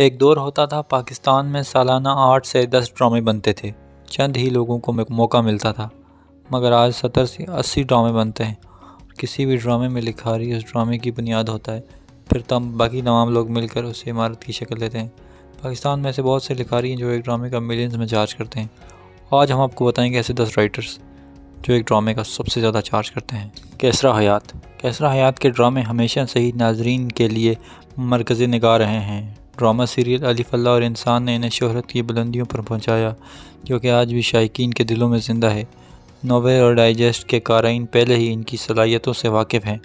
एक दौर होता था पाकिस्तान में सालाना आठ से दस ड्रामे बनते थे चंद ही लोगों को मौका मिलता था मगर आज सत्तर से अस्सी ड्रामे बनते हैं किसी भी ड्रामे में लिखारी उस ड्रामे की बुनियाद होता है फिर तम बाकी तमाम लोग मिलकर उस इमारत की शक्ल लेते हैं पाकिस्तान में ऐसे बहुत से लिखारी हैं जो एक ड्रामे का मिलियंस में चार्ज करते हैं आज हम आपको बताएंगे ऐसे दस राइटर्स जो एक ड्रामे का सबसे ज़्यादा चार्ज करते हैं कैसरा हयात कैसरा हयात के ड्रामे हमेशा सही नाजरीन के लिए मरकज़ी निगाह रहे हैं ड्रामा सीरियल अली फल्ला और इंसान ने इन्हें शहरत की बुलंदियों पर पहुंचाया जो कि आज भी शायकीन के दिलों में ज़िंदा है नोवेल और डाइजेस्ट के काराइन पहले ही इनकी सलाहियतों से वाकिफ़ हैं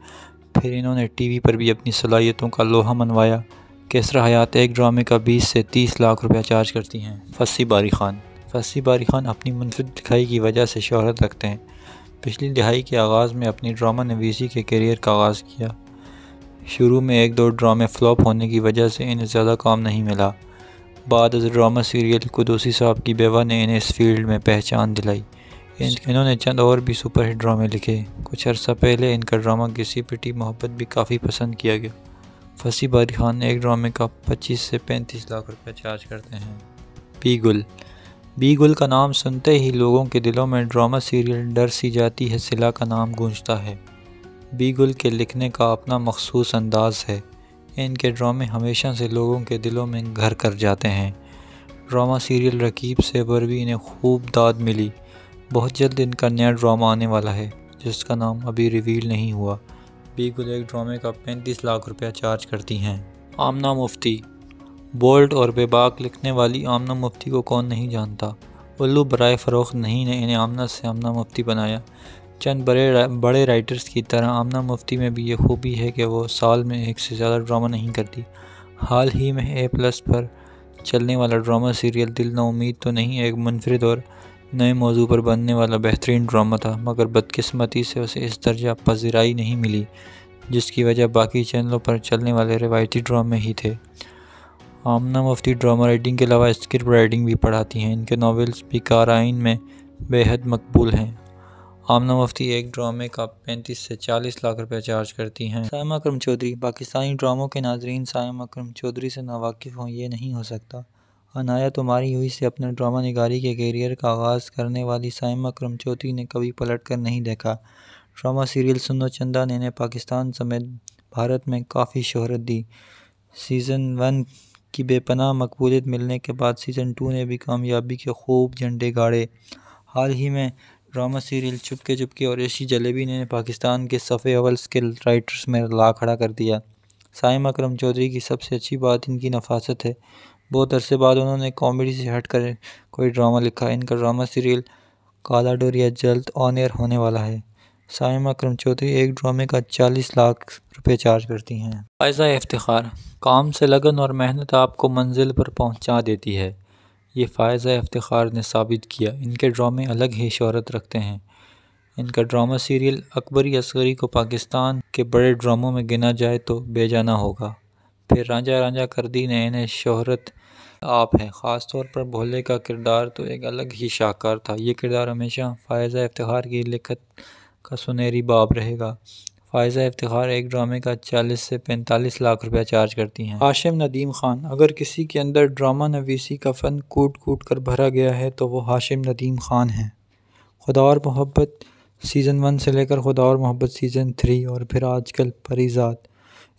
फिर इन्होंने वी पर भी अपनी सलाहियतों का लोहा मनवाया केसरा हयात एक ड्रामे का बीस से तीस लाख रुपया चार्ज करती हैं फसी बारी खान फसी बारी खान अपनी मुनफरद दिखाई की वजह से शहरत रखते हैं पिछली दिहाई के आगाज़ में अपनी ड्रामा नवीसी के करियर का आगाज़ किया शुरू में एक दो ड्रामे फ्लॉप होने की वजह से इन्हें ज़्यादा काम नहीं मिला बाद ड्रामा सीरियल कुदूसी साहब की बेवा ने इन्हें इस फील्ड में पहचान दिलाई इन, इन्होंने चंद और भी सुपरहिट ड्रामे लिखे कुछ अर्सा पहले इनका ड्रामा किसी पिटी मोहब्बत भी काफ़ी पसंद किया गया फसी बारी खान एक ड्रामे का पच्चीस से पैंतीस लाख रुपया चार्ज करते हैं बी गुल बी गुल का नाम सुनते ही लोगों के दिलों में ड्रामा सीरियल डर सी जाती है सिला का नाम गूंजता है बीगुल के लिखने का अपना मखसूस अंदाज है इनके ड्रामे हमेशा से लोगों के दिलों में घर कर जाते हैं ड्रामा सीरियल रकीब से बरवी इन्हें खूब दाद मिली बहुत जल्द इनका नया ड्रामा आने वाला है जिसका नाम अभी रिवील नहीं हुआ बीगुल एक ड्रामे का पैंतीस लाख रुपया चार्ज करती हैं आमना मुफ्ती बोल्ड और बेबाक लिखने वाली आमना मुफ्ती को कौन नहीं जानता उल्लू बरए फ़रोख नहीं ने इन्हें आमना से आमना मुफ्ती बनाया चंद बड़े बड़े राइटर्स की तरह आमना मुफ्ती में भी ये खूबी है कि वो साल में एक से ज़्यादा ड्रामा नहीं करती हाल ही में ए प्लस पर चलने वाला ड्रामा सीरियल दिल ना उम्मीद तो नहीं एक मुनफरद और नए मौजू पर बनने वाला बेहतरीन ड्रामा था मगर बदकस्मती से उसे इस दर्जा पजीराई नहीं मिली जिसकी वजह बाकी चैनलों पर चलने वाले रिवायती ड्रामे ही थे आमना मुफ्ती ड्रामा राइटिंग के अलावा स्क्रिप्ट राइटिंग भी पढ़ाती हैं इनके नावल्स भी काराइन में बेहद मकबूल हैं आमना मुफ्ती एक ड्रामे का पैंतीस से चालीस लाख रुपया चार्ज करती हैं सायमा अक्रम चौधरी पाकिस्तानी ड्रामों के नाजरन सायमा अक्रम चौधरी से नावाकफ हों ये नहीं हो सकता अनाया तुम्हारी हुई से अपना ड्रामा निगारी के कैरियर का आगाज़ करने वाली सायमा अक्रम चौधरी ने कभी पलट कर नहीं देखा ड्रामा सीरियल सुनो चंदा ने, इन्हें पाकिस्तान समेत भारत में काफ़ी शहरत दी सीज़न वन की बेपनाह मकबूलियत मिलने के बाद सीज़न टू ने भी कामयाबी के खूब झंडे गाड़े हाल ही में ड्रामा सीरियल चुपके चुपके और ऐसी जलेबी ने पाकिस्तान के सफ़े अवल्स के राइटर्स में ला खड़ा कर दिया साइम अकरम चौधरी की सबसे अच्छी बात इनकी नफासत है बहुत अरसे बाद उन्होंने कॉमेडी से हट कर कोई ड्रामा लिखा इनका ड्रामा सीरियल काला डोरिया जल्द ऑन एयर होने वाला है साइम अक्रम चौधरी एक ड्रामे का चालीस लाख रुपये चार्ज करती हैं ऐसा इफ्तार काम से लगन और मेहनत आपको मंजिल पर पहुँचा देती है ये फ़ायज़ इफ्तार ने साबित किया इनके ड्रामे अलग ही शहरत रखते हैं इनका ड्रामा सीरियल अकबरी असगरी को पाकिस्तान के बड़े ड्रामों में गिना जाए तो बेजाना होगा फिर रांझा रांझा कर दी ने इन्हें शहरत आप हैं ख़ास तौर पर भोले का किरदार तो एक अलग ही शाहकार था ये किरदार हमेशा फ़ायज़ इफ्तार की लिखत का सुनहरी बाब रहेगा फ़ायज़ा इफ्तार एक ड्रामे का चालीस से पैंतालीस लाख रुपया चार्ज करती हैं हाशिम नदीम ख़ान अगर किसी के अंदर ड्रामा नवीसी का फ़न कूट कूट कर भरा गया है तो वो हाशिम नदीम ख़ान हैं खुदा और मोहब्बत सीज़न वन से लेकर खुदा और मोहब्बत सीज़न थ्री और फिर आजकल परिजात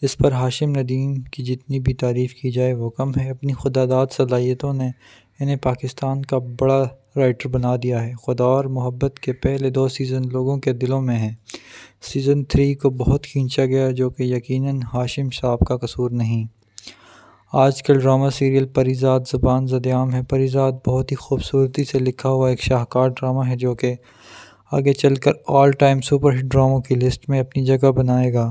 इस पर हाशिम नदीम की जितनी भी तारीफ़ की जाए वो कम है अपनी खुदादाद सलाहियतों ने इन्हें पाकिस्तान का बड़ा राइटर बना दिया है खुदा और मोहब्बत के पहले दो सीज़न लोगों के दिलों में हैं सीज़न थ्री को बहुत खींचा गया जो कि यकीनन हाशिम साहब का कसूर नहीं आजकल ड्रामा सीरियल परिजात ज़बान जदयाम है परिजात बहुत ही खूबसूरती से लिखा हुआ एक शाहकार ड्रामा है जो कि आगे चलकर ऑल टाइम सुपर हिट ड्रामों की लिस्ट में अपनी जगह बनाएगा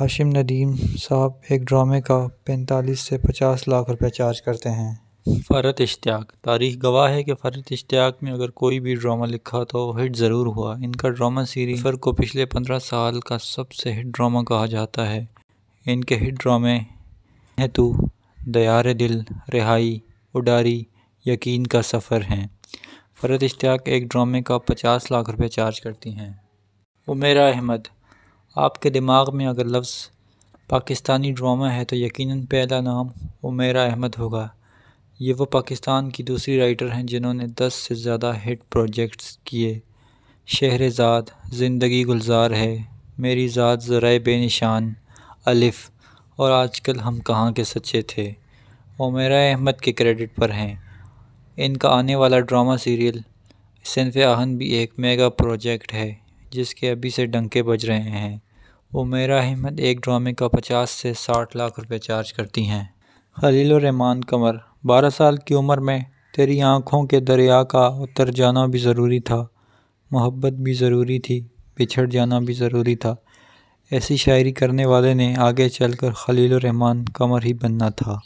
हाशिम नदीम साहब एक ड्रामे का पैंतालीस से पचास लाख रुपए चार्ज करते हैं फ़रत इश्तियाक तारीख़ गवाह है कि फ़रत इश्तियाक में अगर कोई भी ड्रामा लिखा तो हिट ज़रूर हुआ इनका ड्रामा सीरीज फर को पिछले पंद्रह साल का सबसे हिट ड्रामा कहा जाता है इनके हिट ड्रामे हैं तो दयार दिल रिहाई उडारी यकीन का सफ़र हैं फ़रत इश्तियाक एक ड्रामे का पचास लाख रुपये चार्ज करती हैं उमेरा अहमद आपके दिमाग में अगर लफ्ज़ पाकिस्तानी ड्रामा है तो यकीनन पहला नाम उमेरा अहमद होगा ये वो पाकिस्तान की दूसरी राइटर हैं जिन्होंने दस से ज़्यादा हिट प्रोजेक्ट्स किए शहरजाद ज़िंदगी गुलजार है मेरी ज़ात ज़रा बेनिशान अलिफ़ और आजकल हम कहाँ के सच्चे थे ओमेरा अहमद के क्रेडिट पर हैं इनका आने वाला ड्रामा सीरियल सिनफ आहन भी एक मेगा प्रोजेक्ट है जिसके अभी से डंके बज रहे हैं ओमेरा अहमद एक ड्रामे का पचास से साठ लाख रुपए चार्ज करती हैं खलील रहमान कमर बारह साल की उम्र में तेरी आँखों के दरिया का उतर जाना भी ज़रूरी था मोहब्बत भी ज़रूरी थी बिछड़ जाना भी ज़रूरी था ऐसी शायरी करने वाले ने आगे चल कर खलील रहमान कमर ही बनना था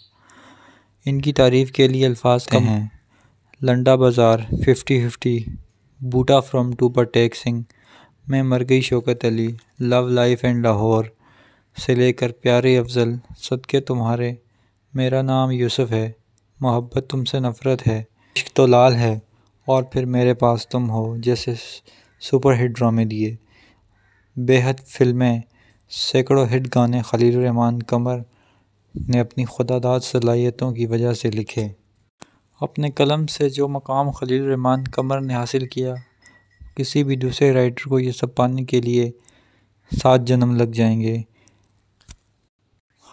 इनकी तारीफ़ के लिए अल्फाज कम हैं Landa Bazaar fifty fifty Boota from Toba Tek Singh मैं मर गई Shaukat Ali love life and Lahore से लेकर प्यारे अफजल सद के तुम्हारे मेरा नाम यूसुफ़ है मोहब्बत तुमसे नफ़रत है इश्क तो लाल है और फिर मेरे पास तुम हो जैसे सुपर हिट ड्रामे दिए बेहद फिल्में सैकड़ों हिट गाने खलील रहमान कमर ने अपनी खुदादाद सलाहियतों की वजह से लिखे अपने कलम से जो मकाम खलील रहमान कमर ने हासिल किया किसी भी दूसरे राइटर को ये सब पाने के लिए सात जन्म लग जाएंगे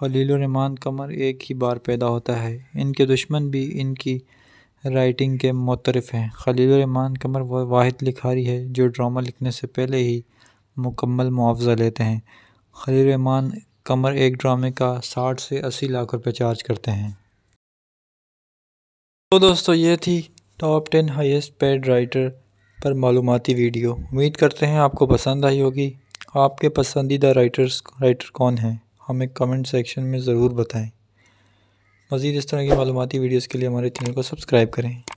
रमान कमर एक ही बार पैदा होता है इनके दुश्मन भी इनकी राइटिंग के मुतरफ हैं खलील रमान कमर वह वाद लिखारी है जो ड्रामा लिखने से पहले ही मुकम्मल मुआवजा लेते हैं खलील रमान कमर एक ड्रामे का साठ से अस्सी लाख रुपये चार्ज करते हैं तो दोस्तों ये थी top ten highest paid writer पर मालूमती वीडियो उम्मीद करते हैं आपको पसंद आई होगी आपके पसंदीदा राइटर्स राइटर कौन हैं हमें कमेंट सेक्शन में ज़रूर बताएं मज़ीद इस तरह की मालूमती वीडियोज़ के लिए हमारे चैनल को सब्सक्राइब करें